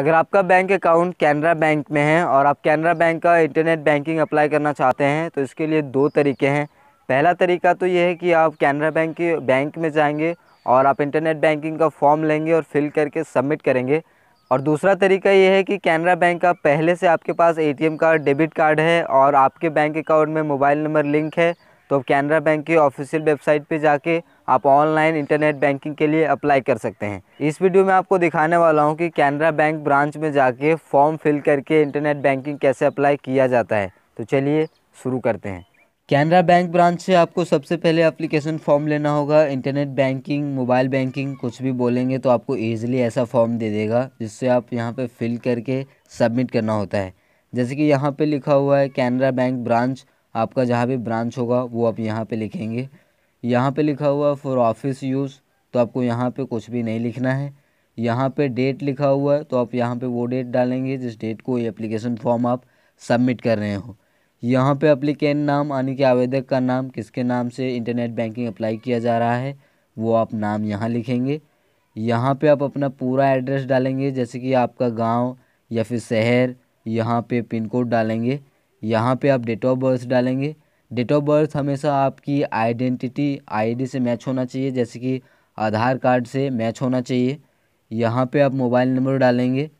अगर आपका bank account Canara bank में है और आप कैनरा बैंक का इंटरनेट बैंकिंग अप्लाई करना चाहते हैं तो इसके लिए दो तरीके हैं पहला तरीका तो ये है कि आप कैनरा बैंक के बैंक में जाएंगे और आप इंटरनेट बैंकिंग का फॉर्म लेंगे और फिल करके सबमिट करेंगे और दूसरा तरीका ये है कि कैनरा बैंक का पहले से आपके पास ए कार्ड डेबिट कार्ड है और आपके बैंक अकाउंट में मोबाइल नंबर लिंक है तो आप कैनरा बैंक की ऑफिशियल वेबसाइट पे जाके आप ऑनलाइन इंटरनेट बैंकिंग के लिए अप्लाई कर सकते हैं इस वीडियो में आपको दिखाने वाला हूँ कि कैनरा बैंक ब्रांच में जाके फॉर्म फिल करके इंटरनेट बैंकिंग कैसे अप्लाई किया जाता है तो चलिए शुरू करते हैं कैनरा बैंक ब्रांच से आपको सबसे पहले अप्लीकेशन फॉर्म लेना होगा इंटरनेट बैंकिंग मोबाइल बैंकिंग कुछ भी बोलेंगे तो आपको ईजिली ऐसा फॉर्म दे देगा जिससे आप यहाँ पर फिल करके सबमिट करना होता है जैसे कि यहाँ पर लिखा हुआ है कैनरा बैंक ब्रांच आपका जहाँ भी ब्रांच होगा वो आप यहाँ पे लिखेंगे यहाँ पे लिखा हुआ फॉर ऑफिस यूज़ तो आपको यहाँ पे कुछ भी नहीं लिखना है यहाँ पे डेट लिखा हुआ है तो आप यहाँ पे वो डेट डालेंगे जिस डेट को ये एप्लीकेशन फॉर्म आप सबमिट कर रहे हो यहाँ पे अप्लीकेंट नाम यानी कि आवेदक का नाम किसके नाम से इंटरनेट बैंकिंग अप्लाई किया जा रहा है वो आप नाम यहाँ लिखेंगे यहाँ पर आप अपना पूरा एड्रेस डालेंगे जैसे कि आपका गाँव या फिर शहर यहाँ पे पिन कोड डालेंगे यहाँ पे आप डेट ऑफ बर्थ डालेंगे डेट ऑफ बर्थ हमेशा आपकी आइडेंटिटी आईडी से मैच होना चाहिए जैसे कि आधार कार्ड से मैच होना चाहिए यहाँ पे आप मोबाइल नंबर डालेंगे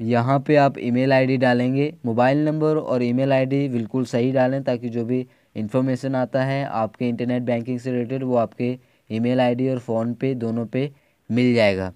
यहाँ पे आप ईमेल आईडी डालेंगे मोबाइल नंबर और ईमेल आईडी बिल्कुल सही डालें ताकि जो भी इंफॉर्मेशन आता है आपके इंटरनेट बैंकिंग से रिलेटेड वो आपके ई मेल और फ़ोन पे दोनों पर मिल जाएगा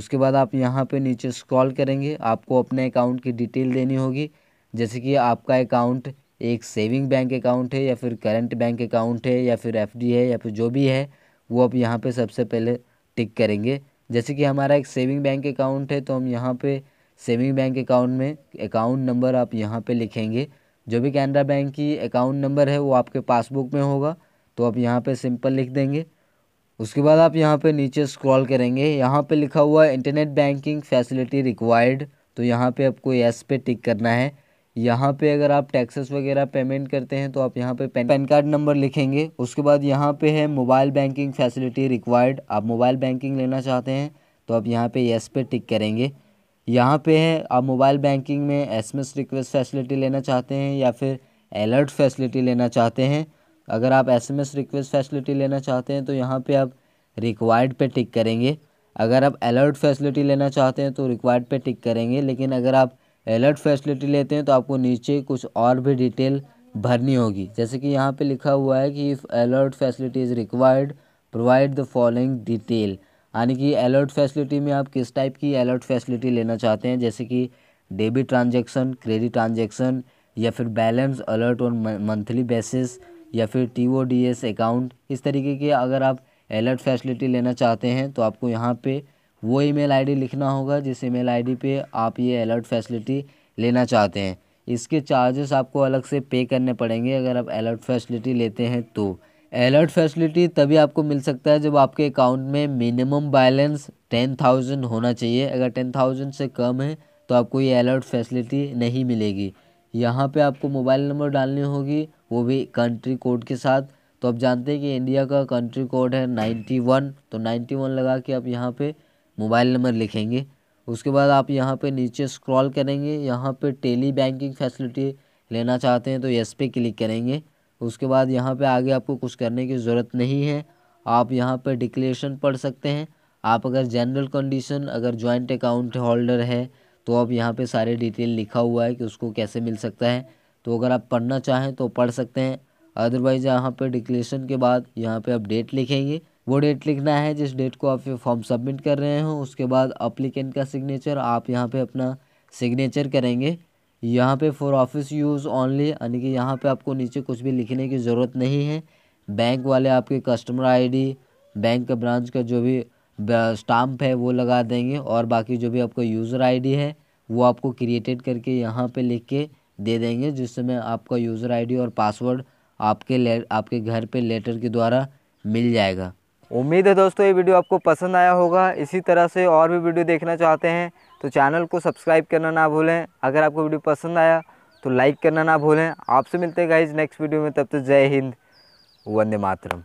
उसके बाद आप यहाँ पर नीचे स्क्रॉल करेंगे आपको अपने अकाउंट की डिटेल देनी होगी जैसे कि आपका अकाउंट एक सेविंग बैंक अकाउंट है या फिर करंट बैंक अकाउंट है या फिर एफ है या फिर जो भी है वो आप यहाँ पे सबसे पहले टिक करेंगे जैसे कि हमारा एक सेविंग बैंक अकाउंट है तो हम यहाँ पे सेविंग बैंक अकाउंट में अकाउंट नंबर आप यहाँ पे लिखेंगे जो भी कैनरा बैंक की अकाउंट नंबर है वो आपके पासबुक में होगा तो आप यहाँ पे सिंपल लिख देंगे उसके बाद आप यहाँ पे नीचे स्क्रॉल करेंगे यहाँ पे लिखा हुआ इंटरनेट बैंकिंग फैसिलिटी रिक्वायर्ड तो यहाँ पे आपको यस पे टिक करना है यहाँ पे अगर आप टैक्सेस वगैरह पेमेंट करते हैं तो आप यहाँ पे पैन कार्ड नंबर लिखेंगे उसके बाद यहाँ पे है मोबाइल बैंकिंग फैसिलिटी रिक्वायर्ड आप मोबाइल बैंकिंग लेना चाहते हैं तो आप यहाँ पे येस पे टिक करेंगे यहाँ पे है आप मोबाइल बैंकिंग में एसएमएस रिक्वेस्ट फैसिलिटी लेना चाहते हैं या फिर अलर्ट फैसिलिटी लेना चाहते हैं अगर आप एसएमएस रिक्वेस्ट फैसिलिटी लेना चाहते हैं तो यहाँ पे आप रिक्वायर्ड पे टिक करेंगे अगर आप अलर्ट फैसिलिटी लेना चाहते हैं तो रिक्वायर्ड पे टिक करेंगे लेकिन अगर आप एलर्ट फैसिलिटी लेते हैं तो आपको नीचे कुछ और भी डिटेल भरनी होगी जैसे कि यहाँ पे लिखा हुआ है कि if alert facility is required provide the following detail यानी कि अलर्ट फैसिलिटी में आप किस टाइप की अलर्ट फैसिलिटी लेना चाहते हैं जैसे कि डेबिट ट्रांजेक्शन क्रेडिट ट्रांजेक्शन या फिर balance alert on monthly basis या फिर T O D S account इस तरीके के अगर आप अलर्ट फैसिलिटी लेना चाहते हैं तो आपको यहाँ पे वो ईमेल आईडी लिखना होगा जिस ईमेल आईडी पे आप ये अलर्ट फैसिलिटी लेना चाहते हैं इसके चार्जेस आपको अलग से पे करने पड़ेंगे अगर आप अलर्ट फैसिलिटी लेते हैं तो अलर्ट फैसिलिटी तभी आपको मिल सकता है जब आपके अकाउंट में मिनिमम बैलेंस टेन थाउजेंड होना चाहिए अगर टेन थाउजेंड से कम है तो आपको ये अलर्ट फैसिलिटी नहीं मिलेगी यहाँ पे आपको मोबाइल नंबर डालनी होगी वो भी कंट्री कोड के साथ तो आप जानते हैं कि इंडिया का कंट्री कोड है नाइन्टी वन तो नाइन्टी वन लगा के आप यहाँ पर मोबाइल नंबर लिखेंगे उसके बाद आप यहाँ पे नीचे स्क्रॉल करेंगे यहाँ पे टेली बैंकिंग फैसिलिटी लेना चाहते हैं तो यस पे क्लिक करेंगे उसके बाद यहाँ पे आगे आपको कुछ करने की ज़रूरत नहीं है आप यहाँ पे डिक्लेरेशन पढ़ सकते हैं आप अगर जनरल कंडीशन अगर जॉइंट अकाउंट होल्डर है तो आप यहाँ पर सारे डिटेल लिखा हुआ है कि उसको कैसे मिल सकता है तो अगर आप पढ़ना चाहें तो पढ़ सकते हैं अदरवाइज़ यहाँ पर डिक्लेरेशन के बाद यहाँ पर अपडेट लिखेंगे वो डेट लिखना है जिस डेट को आप ये फॉर्म सबमिट कर रहे हो उसके बाद अप्लीकेंट का सिग्नेचर आप यहाँ पे अपना सिग्नेचर करेंगे यहाँ पे फॉर ऑफिस यूज़ ओनली यानी कि यहाँ पे आपको नीचे कुछ भी लिखने की ज़रूरत नहीं है बैंक वाले आपके कस्टमर आईडी बैंक का ब्रांच का जो भी स्टाम्प है वो लगा देंगे और बाकी जो भी आपका यूज़र आई है वो आपको क्रिएटेड करके यहाँ पर लिख के दे देंगे जिस समय आपका यूज़र आई और पासवर्ड आपके ले आपके घर पर लेटर के द्वारा मिल जाएगा उम्मीद है दोस्तों ये वीडियो आपको पसंद आया होगा इसी तरह से और भी वीडियो देखना चाहते हैं तो चैनल को सब्सक्राइब करना ना भूलें अगर आपको वीडियो पसंद आया तो लाइक करना ना भूलें आपसे मिलते हैं गाइज नेक्स्ट वीडियो में तब तक तो जय हिंद वंदे मातरम